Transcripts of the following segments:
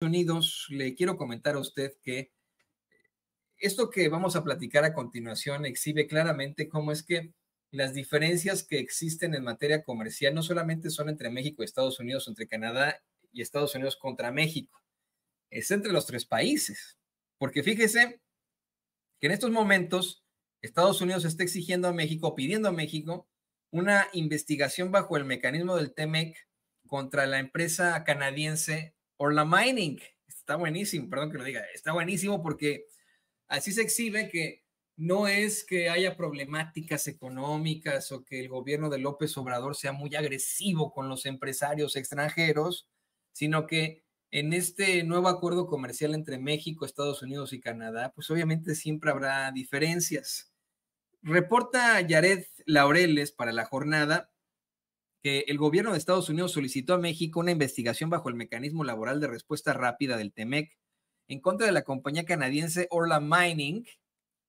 Unidos, le quiero comentar a usted que esto que vamos a platicar a continuación exhibe claramente cómo es que las diferencias que existen en materia comercial no solamente son entre México y Estados Unidos, entre Canadá y Estados Unidos contra México, es entre los tres países. Porque fíjese que en estos momentos Estados Unidos está exigiendo a México, pidiendo a México, una investigación bajo el mecanismo del TEMEC contra la empresa canadiense la Mining. Está buenísimo, perdón que lo diga. Está buenísimo porque así se exhibe que no es que haya problemáticas económicas o que el gobierno de López Obrador sea muy agresivo con los empresarios extranjeros, sino que en este nuevo acuerdo comercial entre México, Estados Unidos y Canadá, pues obviamente siempre habrá diferencias. Reporta Yared Laureles para la jornada que el gobierno de Estados Unidos solicitó a México una investigación bajo el mecanismo laboral de respuesta rápida del TEMEC en contra de la compañía canadiense Orla Mining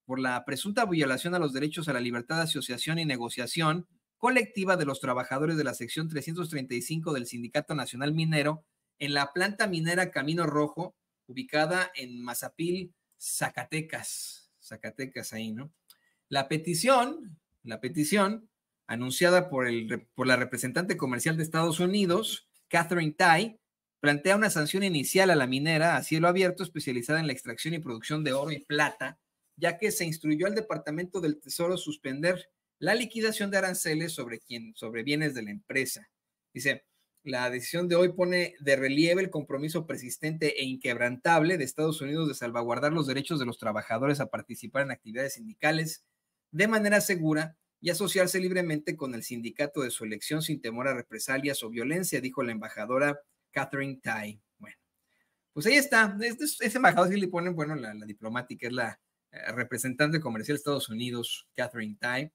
por la presunta violación a los derechos a la libertad de asociación y negociación colectiva de los trabajadores de la sección 335 del Sindicato Nacional Minero en la planta minera Camino Rojo, ubicada en Mazapil, Zacatecas. Zacatecas ahí, ¿no? La petición, la petición anunciada por, el, por la representante comercial de Estados Unidos, Catherine Tai, plantea una sanción inicial a la minera a cielo abierto especializada en la extracción y producción de oro y plata, ya que se instruyó al Departamento del Tesoro suspender la liquidación de aranceles sobre, quien, sobre bienes de la empresa. Dice, la decisión de hoy pone de relieve el compromiso persistente e inquebrantable de Estados Unidos de salvaguardar los derechos de los trabajadores a participar en actividades sindicales de manera segura y asociarse libremente con el sindicato de su elección sin temor a represalias o violencia, dijo la embajadora Catherine Tai. Bueno, pues ahí está. Ese embajador sí le ponen, bueno, la, diplomática es la eh, representante comercial de Estados Unidos, Catherine Tai.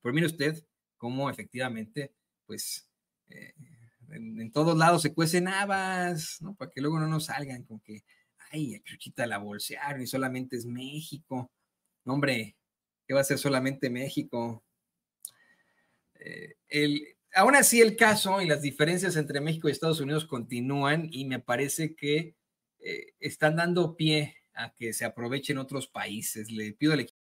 pues mire usted cómo efectivamente, pues, eh, en, todos lados se cuecen habas, ¿no? Para que luego no nos salgan con que, ay, a Chuchita la bolsearon y solamente es México. No, hombre, que va a ser solamente México. Eh, aún así, el caso y las diferencias entre México y Estados Unidos continúan y me parece que eh, están dando pie a que se aprovechen otros países. Le pido al